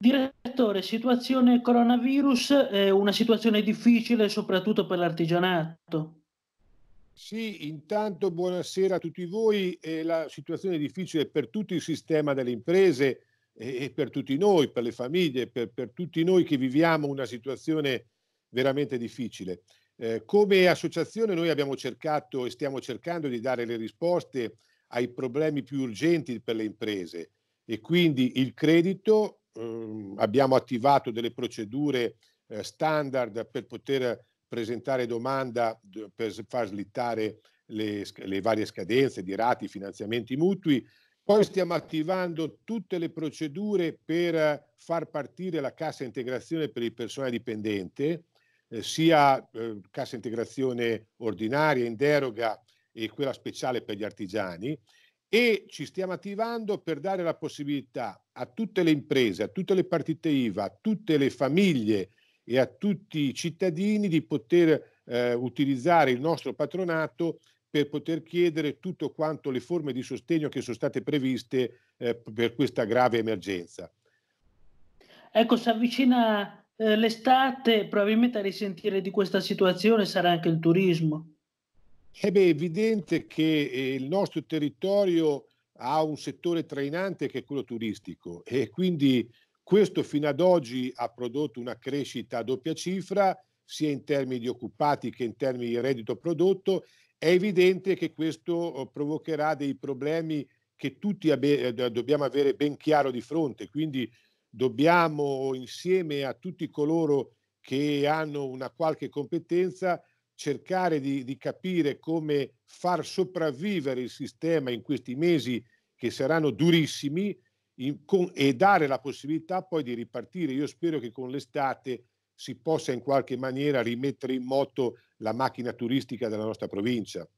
Direttore, situazione coronavirus è una situazione difficile soprattutto per l'artigianato. Sì, intanto buonasera a tutti voi. Eh, la situazione è difficile per tutto il sistema delle imprese e, e per tutti noi, per le famiglie, per, per, tutti noi che viviamo una situazione veramente difficile. Eh, come associazione noi abbiamo cercato e stiamo cercando di dare le risposte ai problemi più urgenti per le imprese e quindi il credito ehm, abbiamo attivato delle procedure eh, standard per poter presentare domanda per far slittare le, le varie scadenze di rati, finanziamenti mutui. Poi stiamo attivando tutte le procedure per far partire la cassa integrazione per il personale dipendente, eh, sia eh, cassa integrazione ordinaria in deroga e quella speciale per gli artigiani e ci stiamo attivando per dare la possibilità a tutte le imprese, a tutte le partite IVA, a tutte le famiglie e a tutti i cittadini di poter eh, utilizzare il nostro patronato per poter chiedere tutto quanto le forme di sostegno che sono state previste eh, per questa grave emergenza. Ecco, si avvicina eh, l'estate, probabilmente a risentire di questa situazione sarà anche il turismo. Eh beh, è evidente che eh, il nostro territorio ha un settore trainante che è quello turistico e quindi questo fino ad oggi ha prodotto una crescita a doppia cifra sia in termini di occupati che in termini di reddito prodotto. È evidente che questo oh, provocherà dei problemi che tutti eh, dobbiamo avere ben chiaro di fronte, quindi dobbiamo insieme a tutti coloro che hanno una qualche competenza cercare di, di capire come far sopravvivere il sistema in questi mesi che saranno durissimi in, con, e dare la possibilità poi di ripartire. Io spero che con l'estate si possa in qualche maniera rimettere in moto la macchina turistica della nostra provincia.